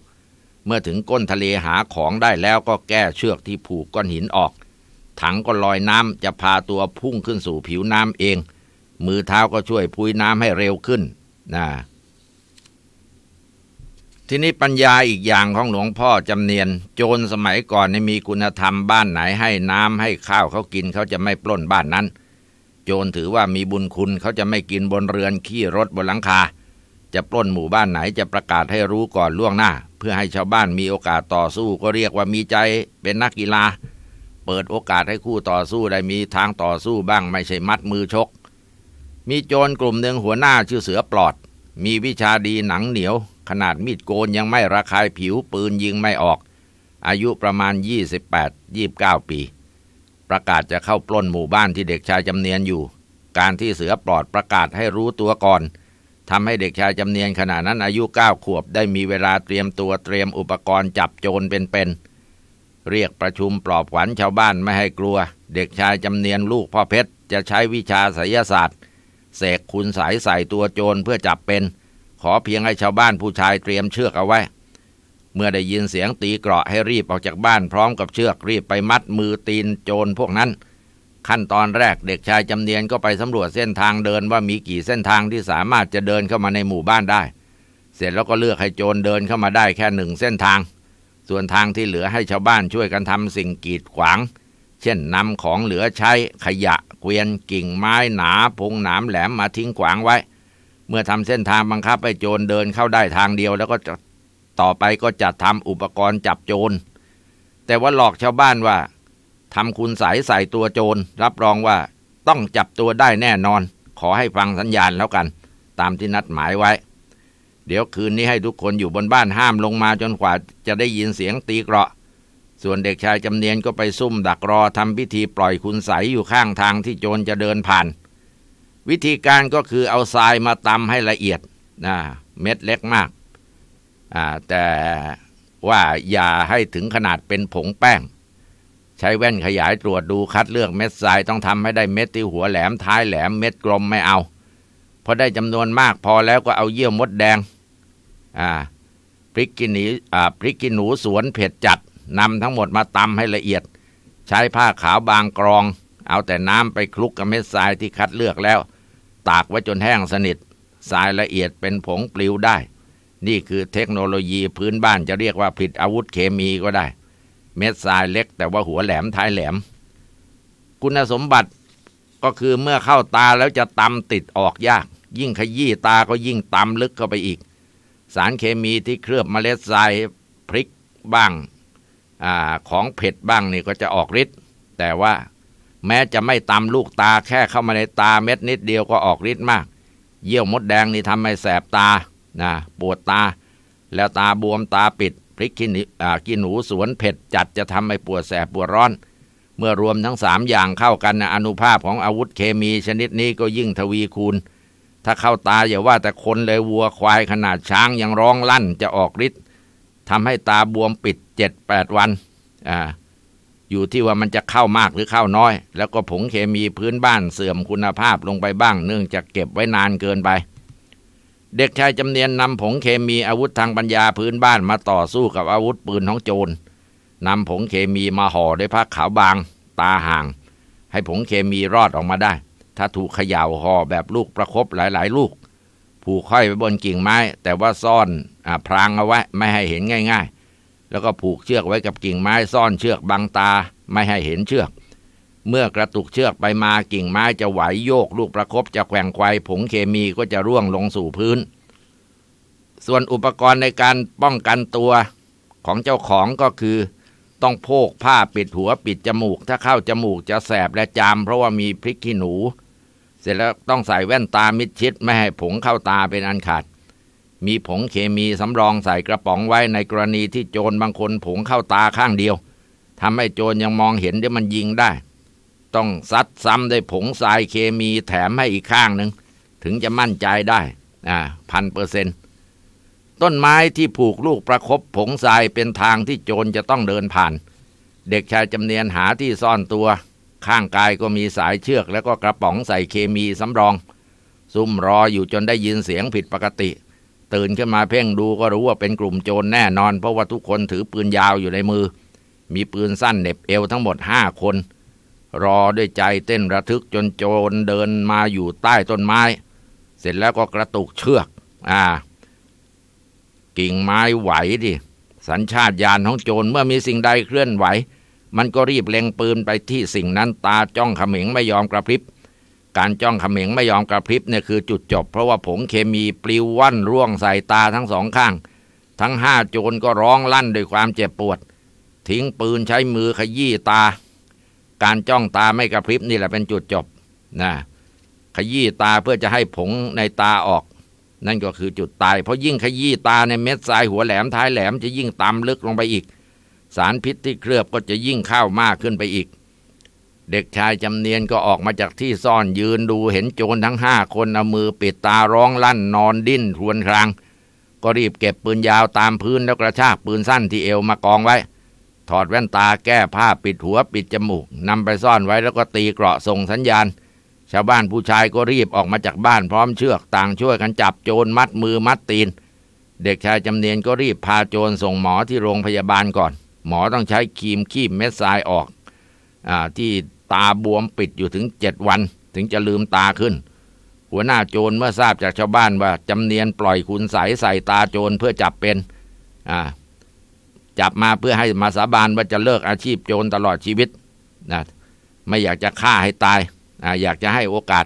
เมื่อถึงก้นทะเลหาของได้แล้วก็แก้เชือกที่ผูกก้อนหินออกถังก็ลอยน้ำจะพาตัวพุ่งขึ้นสู่ผิวน้ำเอง มือเท้าก็ช่วยพุ้ยน้ำให้เร็วขึ้นนะทีนี้ปัญญาอีกอย่างของหลวงพ่อจำเนียน โจรสมัยก่อนในมีคุณธรรมบ้านไหนให้น้ำให้ข้าวเขากินเขาจะไม่ปล้นบ้านนั้น โจรถือว่ามีบุญคุณเขาจะไม่กินบนเรือนขี้รถบนหลังคาจะปล้นหมู่บ้านไหนจะประกาศให้รู้ก่อนล่วงหน้า เพื่อให้ชาวบ้านมีโอกาสต่อสู้ก็เรียกว่ามีใจเป็นนักกีฬาเปิดโอกาสให้คู่ต่อสู้ ได้มีทางต่อสู้บ้างไม่ใช่มัดมือชก มีโจรกลุ่มหนึ่งหัวหน้าชื่อเสือปลอด มีวิชาดีหนังเหนียว ขนาดมีดโกนยังไม่ระคายผิวปืนยิงไม่ออก อายุประมาณ 28-29 ปี ประกาศจะเข้าปล้นหมู่บ้านที่เด็กชายจำเนียนอยู่ การที่เสือปลอดประกาศให้รู้ตัวก่อนทำให้เด็กชายจำเนียนขณะนั้นอายุ 9 ขวบได้มีเวลาเตรียมตัวเตรียมอุปกรณ์จับโจรเป็นๆเรียกประชุมปลอบขวัญชาวบ้านไม่ให้กลัว เด็กชายจำเนียนลูกพ่อเพชรจะใช้วิชาไสยศาสตร์เสกคุณสายใส่ตัวโจรเพื่อจับเป็น ขอเพียงให้ชาวบ้านผู้ชายเตรียมเชือกเอาไว้ เมื่อได้ยินเสียงตีเกราะให้รีบออกจากบ้านพร้อมกับเชือกรีบไปมัดมือตีนโจรพวกนั้น ขั้นตอนแรกเด็กชายจำเนียนก็ไปสำรวจเส้นทางเดินว่ามีกี่เส้นทางที่สามารถจะเดินเข้ามาในหมู่บ้านได้ เสร็จแล้วก็เลือกให้โจรเดินเข้ามาได้แค่หนึ่งเส้นทางส่วนทางที่เหลือให้ชาวบ้านช่วยกันทำสิ่งกีดขวาง เช่นนำของเหลือใช้ขยะเกวียนกิ่งไม้หนาพงหนามแหลมมาทิ้งขวางไว้ เมื่อทำเส้นทางบังคับให้โจรเดินเข้าได้ทางเดียว แล้วก็ต่อไปก็จัดทำอุปกรณ์จับโจร แต่ว่าหลอกชาวบ้านว่าทำคุณสาย ใส่ตัวโจรรับรองว่าต้องจับตัวได้แน่นอน ขอให้ฟังสัญญาณแล้วกัน ตามที่นัดหมายไว้เดี๋ยวคืนนี้ให้ทุกคนอยู่บนบ้านห้ามลงมาจนกว่าจะได้ยินเสียงตีกราะส่วนเด็กชายจำเนียนก็ไปซุ่มดักรอทำพิธีปล่อยคุณใสยอยู่ข้างทางที่โจรจะเดินผ่าน วิธีการก็คือเอาทรายมาตำให้ละเอียดนะเม็ดเล็กมาก แต่ว่าอย่าให้ถึงขนาดเป็นผงแป้ง ใช้แว่นขยายตรวจดูคัดเลือกเม็ดทรายต้องทำให้ได้เม็ดที่หัวแหลมท้ายแหลม เม็ดกลมไม่เอาพอได้จำนวนมากพอแล้วก็เอาเยี่ยวมดแดง อ่า พริกกินหนีอ่าพริกกินหนูสวนเผ็ดจัดนำทั้งหมดมาตำให้ละเอียด ใช้ผ้าขาวบางกรอง เอาแต่น้ำไปคลุกกับเม็ดทรายที่คัดเลือกแล้ว ตากไว้จนแห้งสนิททรายละเอียดเป็นผงปลิวได้ นี่คือเทคโนโลยีพื้นบ้านจะเรียกว่าผิดอาวุธเคมีก็ได้ เม็ดทรายเล็กแต่ว่าหัวแหลมท้ายแหลม คุณสมบัติก็คือเมื่อเข้าตาแล้วจะตำติดออกยาก ยิ่งขยี้ตาก็ยิ่งตำลึกเข้าไปอีก สารเคมีที่เคลือบเมล็ดทรายพริกบ้างอของเผ็ดบ้างนี่ก็จะออกฤทธิ์แต่ว่าแม้จะไม่ตำลูกตาแค่เข้ามาในตาเม็ดนิดเดียวก็ออกฤทธิ์มาก เยี่ยวมดแดงนี่ทำให้แสบตานะปวดตาแล้วตาบวมตาปิดพริกกินกินหนูสวนเผ็ดจัดจะทำให้ปวดแสบปวดร้อนเมื่อรวมทั้งสามอย่างเข้ากันนะอนุภาพของอาวุธเคมีชนิดนี้ก็ยิ่งทวีคูณ ถ้าเข้าตาอย่าว่าแต่คนเลยวัวควายขนาดช้าง ยังร้องลั่นจะออกฤทธิ์ทำให้ตาบวมปิดเจ็ดแปดวันออยู่ที่ว่ามันจะเข้ามากหรือเข้าน้อย แล้วก็ผงเคมีพื้นบ้านเสื่อมคุณภาพลงไปบ้าง เนื่องจากเก็บไว้นานเกินไป เด็กชายจำเนียนนำผงเคมีอาวุธทางปัญญาพื้นบ้านมาต่อสู้กับอาวุธปืนของโจรนำผงเคมีมาห่อด้วยผ้าขาวบางตาห่าง ให้ผงเคมีรอดออกมาได้ ถ้าถูกเขย่าห่อแบบลูกประครบหลาย ๆ ลูก ผูกค่อยไปบนกิ่งไม้แต่ว่าซ่อนอพรางเอาไว้ไม่ให้เห็นง่าย ๆ แล้วก็ผูกเชือกไว้กับกิ่งไม้ซ่อนเชือกบังตาไม่ให้เห็นเชือก เมื่อกระตุกเชือกไปมากิ่งไม้จะไหวโยกลูกประครบจะแขว่งไกวผงเคมีก็จะร่วงลงสู่พื้น ส่วนอุปกรณ์ในการป้องกันตัวของเจ้าของก็คือต้องโพกผ้าปิดหัวปิดจมูก ถ้าเข้าจมูกจะแสบและจามเพราะว่ามีพริกขี้หนู เสร็จแล้วต้องใส่แว่นตามิดชิดไม่ให้ผงเข้าตาเป็นอันขาดมีผงเคมีสำรองใส่กระป๋องไว้ในกรณีที่โจรบางคนผงเข้าตาข้างเดียวทำให้โจรยังมองเห็นเดี๋ยวมันยิงได้ ต้องซัดซ้ำด้วยผงทรายเคมีแถมให้อีกข้างหนึ่งถึงจะมั่นใจได้อ่าพันเปอร์เซ็นต์ต้นไม้ที่ผูกลูกประครบผงทรายเป็นทางที่โจรจะต้องเดินผ่าน เด็กชายจำเนียนหาที่ซ่อนตัว ข้างกายก็มีสายเชือกแล้วก็กระป๋องใส่เคมีสำรอง ซุ่มรออยู่จนได้ยินเสียงผิดปกติ ตื่นขึ้นมาเพ่งดูก็รู้ว่าเป็นกลุ่มโจรแน่นอน เพราะว่าทุกคนถือปืนยาวอยู่ในมือ มีปืนสั้นเน็บเอวทั้งหมดห้าคน รอด้วยใจเต้นระทึกจนโจรเดินมาอยู่ใต้ต้นไม้ เสร็จแล้วก็กระตุกเชือก อ่ากิ่งไม้ไหวดิสัญชาตญาณของโจร เมื่อมีสิ่งใดเคลื่อนไหว มันก็รีบเล็งปืนไปที่สิ่งนั้น ตาจ้องเขม็งไม่ยอมกระพริบ การจ้องเขม็งไม่ยอมกระพริบเนี่ยคือจุดจบ เพราะว่าผงเคมีปลิวว่อนร่วงใส่ตาทั้งสองข้าง ทั้งห้าโจรก็ร้องลั่นด้วยความเจ็บปวดทิ้งปืนใช้มือขยี้ตา การจ้องตาไม่กระพริบนี่แหละเป็นจุดจบนะขยี้ตาเพื่อจะให้ผงในตาออกนั่นก็คือจุดตาย เพราะยิ่งขยี้ตาในเม็ดทรายหัวแหลมท้ายแหลมจะยิ่งตำลึกลงไปอีก สารพิษที่เคลือบก็จะยิ่งเข้ามากขึ้นไปอีก เด็กชายจำเนียนก็ออกมาจากที่ซ่อนยืนดูเห็นโจรทั้งห้าคนเอามือปิดตาร้องลั่นนอนดิ้นทวนครางก็รีบเก็บปืนยาวตามพื้นแล้วกระชากปืนสั้นที่เอวมากองไว้ ถอดแว่นตาแก้ผ้าปิดหัวปิดจมูกนำไปซ่อนไว้แล้วก็ตีเกราะส่งสัญญาณชาวบ้านผู้ชายก็รีบออกมาจากบ้านพร้อมเชือกต่างช่วยกันจับโจรมัดมือมัดตีน เด็กชายจำเนียนก็รีบพาโจรส่งหมอที่โรงพยาบาลก่อน หมอต้องใช้ครีมคีบเม็ดทรายออกอที่ตาบวมปิดอยู่ถึงเจ็ดวัน ถึงจะลืมตาขึ้น หัวหน้าโจรเมื่อทราบจากชาวบ้านว่า จำเนียนปล่อยคุณใสใส่ตาโจรเพื่อจับเป็นจับมาเพื่อให้มาสาบานว่าจะเลิกอาชีพโจรตลอดชีวิตนะไม่อยากจะฆ่าให้ตายอยากจะให้โอกาส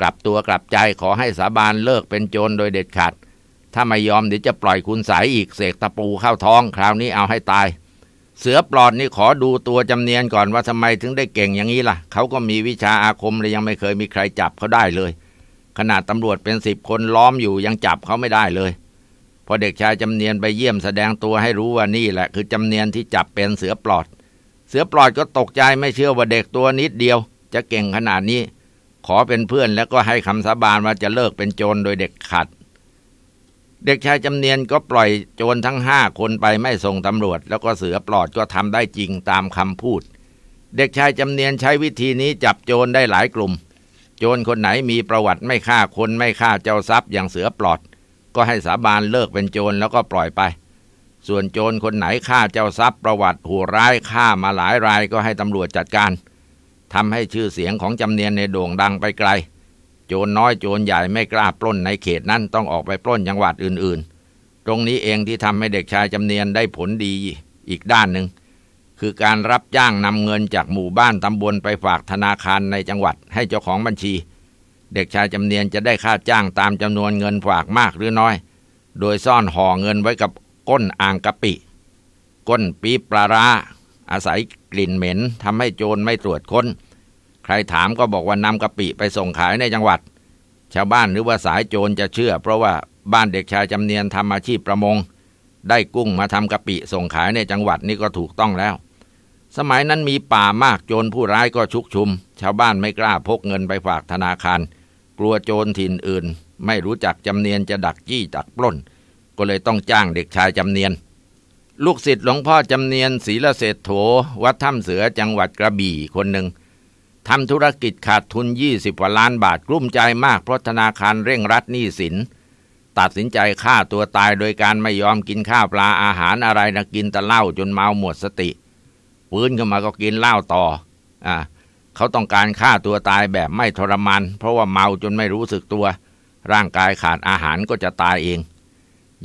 กลับตัวกลับใจขอให้สาบานเลิกเป็นโจรโดยเด็ดขาด ถ้าไม่ยอมเดี๋ยวจะปล่อยคุณสายอีกเสกตะปูเข้าท้อง คราวนี้เอาให้ตาย เสือปลอดนี่ขอดูตัวจำเนียนก่อนว่าทำไมถึงได้เก่งอย่างนี้ล่ะเขาก็มีวิชาอาคมเลยยังไม่เคยมีใครจับเขาได้เลยขนาดตำรวจเป็นสิบคนล้อมอยู่ยังจับเขาไม่ได้เลย พอเด็กชายจำเนียนไปเยี่ยมแสดงตัวให้รู้ว่านี่แหละคือจำเนียนที่จับเป็นเสือปลอด เสือปลอดก็ตกใจไม่เชื่อว่าเด็กตัวนิดเดียวจะเก่งขนาดนี้ขอเป็นเพื่อนแล้วก็ให้คำสาบานว่าจะเลิกเป็นโจรโดยเด็กขัดเด็กชายจำเนียนก็ปล่อยโจรทั้งห้าคนไปไม่ส่งตำรวจแล้วก็เสือปลอดก็ทำได้จริงตามคำพูด เด็กชายจำเนียนใช้วิธีนี้จับโจรได้หลายกลุ่ม โจรคนไหนมีประวัติ ไม่ฆ่าคนไม่ฆ่าเจ้าทรัพย์อย่างเสือปลอด ก็ให้สาบานเลิกเป็นโจรแล้วก็ปล่อยไป ส่วนโจรคนไหนฆ่าเจ้าทรัพย์ประวัติหัวร้ายฆ่ามาหลายรายก็ให้ตำรวจจัดการทำให้ชื่อเสียงของจำเนียนในโด่งดังไปไกล โจรน้อยโจรใหญ่ไม่กล้าปล้นในเขตนั้นต้องออกไปปล้นจังหวัดอื่นๆ ตรงนี้เองที่ทำให้เด็กชายจำเนียนได้ผลดีอีกด้านหนึ่งคือการรับจ้างนำเงินจากหมู่บ้านตำบลไปฝากธนาคารในจังหวัดให้เจ้าของบัญชี เด็กชายจำเนียนจะได้ค่าจ้างตามจำนวนเงินฝากมากหรือน้อย โดยซ่อนห่อเงินไว้กับก้นอ่างกะปิ ก้นปีปลาร้าอาศัยกลิ่นเหม็นทำให้โจรไม่ตรวจค้นใครถามก็บอกว่านำกะปิไปส่งขายในจังหวัด ชาวบ้านหรือว่าสายโจรจะเชื่อ เพราะว่าบ้านเด็กชายจำเนียนทำอาชีพประมงได้กุ้งมาทำกะปิส่งขายในจังหวัดนี่ก็ถูกต้องแล้ว สมัยนั้นมีป่ามากโจรผู้ร้ายก็ชุกชุม ชาวบ้านไม่กล้าพกเงินไปฝากธนาคาร กลัวโจรถิ่นอื่น ไม่รู้จักจำเนียนจะดักจี้ดักปล้น ก็เลยต้องจ้างเด็กชายจำเนียนลูกศิษย์หลวงพ่อจำเนียนศรีละเศษโถวัดถ้ำเสือจังหวัดกระบี่คนหนึ่งทำธุรกิจขาดทุน 20กว่าล้านบาทกลุ้มใจมากเพราะธนาคารเร่งรัดหนี้สิน ตัดสินใจฆ่าตัวตายโดยการไม่ยอมกินข้าวปลาอาหารอะไรนะกินแต่เหล้าจนเมาหมดสติปื้นขึ้นมาก็กินเหล้าต่ออ่าเขาต้องการฆ่าตัวตายแบบไม่ทรมานเพราะว่าเมาจนไม่รู้สึกตัว ร่างกายขาดอาหารก็จะตายเอง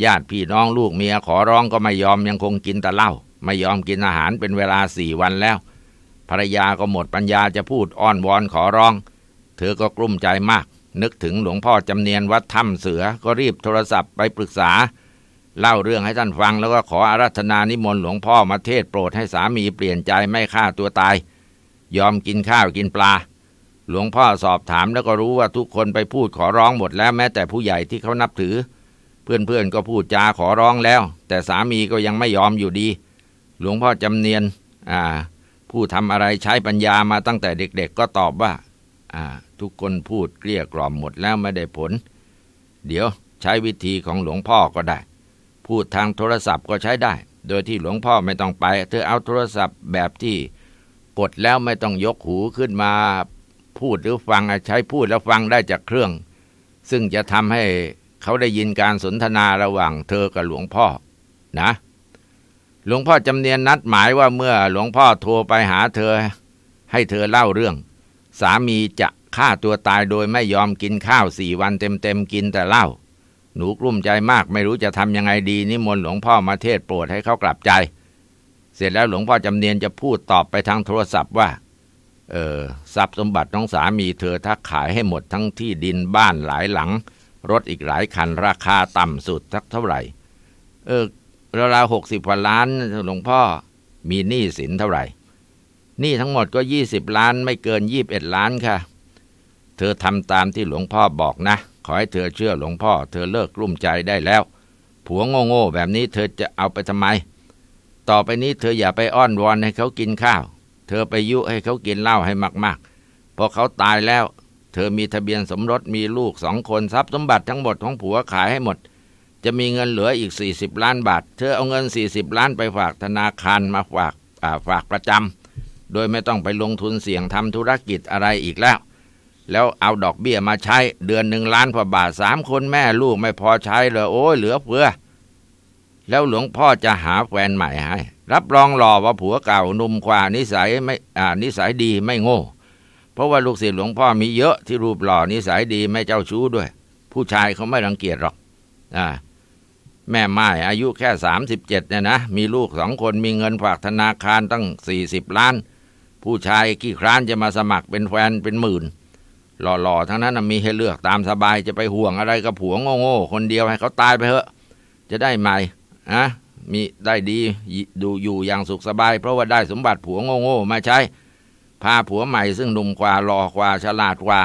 ญาติพี่น้องลูกเมียขอร้องก็ไม่ยอมยังคงกินแต่เหล้าไม่ยอมกินอาหารเป็นเวลาสี่วันแล้วภรรยาก็หมดปัญญาจะพูดอ้อนวอนขอร้องเธอก็กลุ้มใจมาก นึกถึงหลวงพ่อจำเนียนวัดถ้ำเสือก็รีบโทรศัพท์ไปปรึกษา เล่าเรื่องให้ท่านฟังแล้วก็ขออารัธนานิมนต์หลวงพ่อมาเทศโปรดให้สามีเปลี่ยนใจไม่ฆ่าตัวตาย ยอมกินข้าวกินปลา หลวงพ่อสอบถามแล้วก็รู้ว่าทุกคนไปพูดขอร้องหมดแล้วแม้แต่ผู้ใหญ่ที่เขานับถือเพื่อนๆก็พูดจาขอร้องแล้ว แต่สามีก็ยังไม่ยอมอยู่ดี หลวงพ่อจำเนียนอ่า ผู้ทำอะไรใช้ปัญญามาตั้งแต่เด็กๆก็ตอบว่า อ่า ทุกคนพูดเกลี้ยกล่อมหมดแล้วไม่ได้ผล เดี๋ยวใช้วิธีของหลวงพ่อก็ได้ พูดทางโทรศัพท์ก็ใช้ได้ โดยที่หลวงพ่อไม่ต้องไป เธอเอาโทรศัพท์แบบที่กดแล้วไม่ต้องยกหูขึ้นมาพูดหรือฟังใช้พูดแล้วฟังได้จากเครื่อง ซึ่งจะทำให้เขาได้ยินการสนทนาระหว่าง เธอกับหลวงพ่อนะ หลวงพ่อจำเนียนนัดหมายว่าเมื่อหลวงพ่อโทรไปหาเธอ ให้เธอเล่าเรื่อง สามีจะฆ่าตัวตายโดยไม่ยอมกินข้าวสี่วันเต็มๆกินแต่เหล้า หนูกลุ่มใจมากไม่รู้จะทำยังไงดีนิมนต์หลวงพ่อมาเทศโปรดให้เขากลับใจ เสร็จแล้วหลวงพ่อจำเนียนจะพูดตอบไปทางโทรศัพท์ว่า เออทรัพย์สมบัติน้องสามีเธอถ้าขายให้หมดทั้งที่ดินบ้านหลายหลังรถอีกหลายคันราคาต่ำสุดสักเท่าไหร่เออราวๆหกสิบกว่าล้านหลวงพ่อ มีหนี้สินเท่าไหร่หนี้ทั้งหมดก็ยี่สิบล้านไม่เกินยี่บเอ็ดล้านค่ะ เธอทำตามที่หลวงพ่อบอกนะ ขอให้เธอเชื่อหลวงพ่อ เธอเลิกกลุ่มใจได้แล้ว ผัวโง่ๆแบบนี้เธอจะเอาไปทำไม ต่อไปนี้เธออย่าไปอ้อนวอนให้เขากินข้าว เธอไปยุให้เขากินเหล้าให้มาก ๆพอเขาตายแล้วเธอมีทะเบียนสมรสมีลูกสองคนทรัพย์สมบัติทั้งหมดของผัวขายให้หมด จะมีเงินเหลืออีก 40 ล้านบาท เธอเอาเงิน 40 ล้านไปฝากธนาคารมาฝากฝากประจำโดยไม่ต้องไปลงทุนเสี่ยงทำธุรกิจอะไรอีกแล้ว แล้วเอาดอกเบี้ยมาใช้ เดือนหนึ่งล้านกว่าบาทสามคนแม่ลูกไม่พอใช้เลยโอ้ยเหลือเพื่อแล้วหลวงพ่อจะหาแฟนใหม่ให้รับรองหล่อว่าผัวเก่านุ่มกว่านิสัยไม่อ่านิสัยดีไม่โง่เพราะว่าลูกศิษย์หลวงพ่อมีเยอะที่รูปหล่อนิสัยดีไม่เจ้าชู้ด้วย ผู้ชายเขาไม่รังเกียจหรอกอ่าแม่ไม้อายุแค่สสามิบเจ็ดเนี่ยนะ มีลูกสองคนมีเงินฝากธนาคารตั้งสสี่ิบล้าน ผู้ชายกี่ครั้นจะมาสมัครเป็นแฟนเป็นหมื่น หล่อ ๆ ทั้งนั้นมีให้เลือกตามสบายจะไปห่วงอะไรกับผัวโง่ๆคนเดียวให้เขาตายไปเถอะ จะได้ไหม่นะมีได้ดีดูอยู่อย่างสุขสบาย เพราะว่าได้สมบัติผัวโง่ๆมาใช้พาผัวใหม่ซึ่งหนุ่มกว่าหล่อกว่า ฉลาดกว่า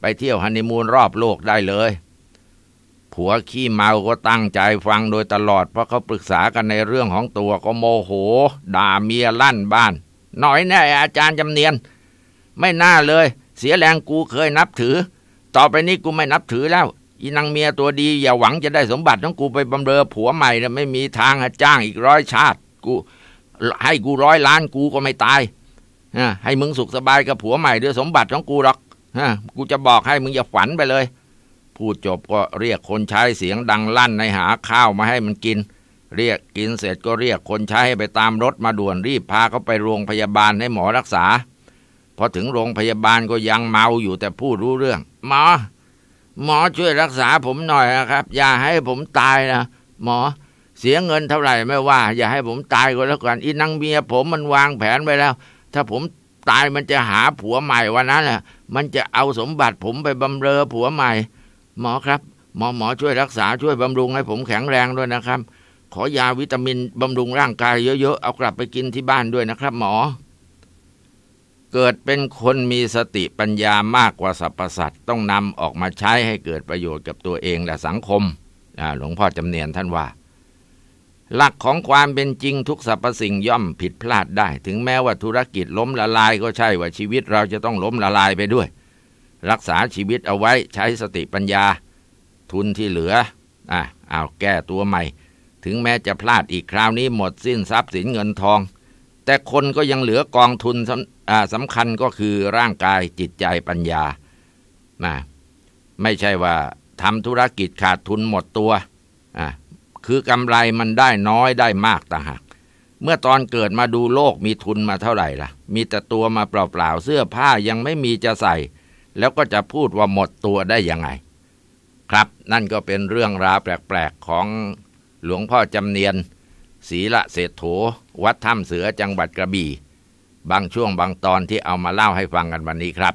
ไปเที่ยวฮันนีมูนรอบโลกได้เลย ผัวขี้เมาก็ตั้งใจฟังโดยตลอด เพราะเขาปรึกษากันในเรื่องของตัวก็โมโห ด่าเมียลั่นบ้านน้อยแน่อาจารย์จำเนียน ไม่น่าเลย เสียแรงกูเคยนับถือ ต่อไปนี้กูไม่นับถือแล้วอีนางเมียตัวดีอย่าหวังจะได้สมบัติของกูไปบำเรอผัวใหม่นะไม่มีทางจ้างอีกร้อยชาติ กู ให้กูร้อยล้านกูก็ไม่ตายให้มึงสุขสบายกับผัวใหม่ด้วยสมบัติของกูหรอกฮะ กูจะบอกให้มึงอย่าฝันไปเลย พูดจบก็เรียกคนใช้เสียงดังลั่นในหาข้าวมาให้มันกิน เรียกกินเสร็จก็เรียกคนใช้ให้ไปตามรถมาด่วนรีบ พาเขาไปโรงพยาบาลให้หมอรักษา พอถึงโรงพยาบาลก็ยังเมาอยู่แต่พูดรู้เรื่องหมอ หมอช่วยรักษาผมหน่อยนะครับ อย่าให้ผมตายนะหมอเสียเงินเท่าไหร่ไม่ว่า อย่าให้ผมตายก็แล้วกันอีนังเมีย ผมมันวางแผนไว้แล้วถ้าผมตายมันจะหาผัวใหม่วันนั้นแ่ะ มันจะเอาสมบัติผมไปบำเรอผัวใหม่หมอครับหมอหมอช่วยรักษาช่วยบำรุงให้ ผมแข็งแรงด้วยนะครับ ขอยาวิตามินบำรุงร่างกายเยอะๆเอากลับไปกินที่บ้านด้วยนะครับ หมอ เกิดเป็นคนมีสติปัญญามากกว่าสรรพสัตว์ต้องนำออกมาใช้ให้เกิดประโยชน์กับตัวเองและสังคมหลวงพ่อจำเนียนท่านว่าหลักของความเป็นจริงทุกสรรพสิ่งย่อมผิดพลาดได้ ถึงแม้ว่าธุรกิจล้มละลายก็ใช่ว่าชีวิตเราจะต้องล้มละลายไปด้วย รักษาชีวิตเอาไว้ใช้สติปัญญา ทุนที่เหลือ อ่ะเอาแก้ตัวใหม่ ถึงแม้จะพลาดอีกคราวนี้หมดสิ้นทรัพย์สินเงินทอง แต่คนก็ยังเหลือกองทุนสำสำคัญก็คือร่างกายจิตใจปัญญานะไม่ใช่ว่าทำธุรกิจขาดทุนหมดตัวอ่ะคือกำไรมันได้น้อยได้มากต่างหากเมื่อตอนเกิดมาดูโลกมีทุนมาเท่าไหร่ล่ะ มีแต่ตัวมาเปล่าๆ เสื้อผ้ายังไม่มีจะใส่ แล้วก็จะพูดว่าหมดตัวได้ยังไง ครับ นั่นก็เป็นเรื่องราวแปลกๆของหลวงพ่อจำเนียนศรีละเศรษโถ วัดถ้ำเสือจังหวัดกระบี่บางช่วงบางตอนที่เอามาเล่าให้ฟังกันวันนี้ครับ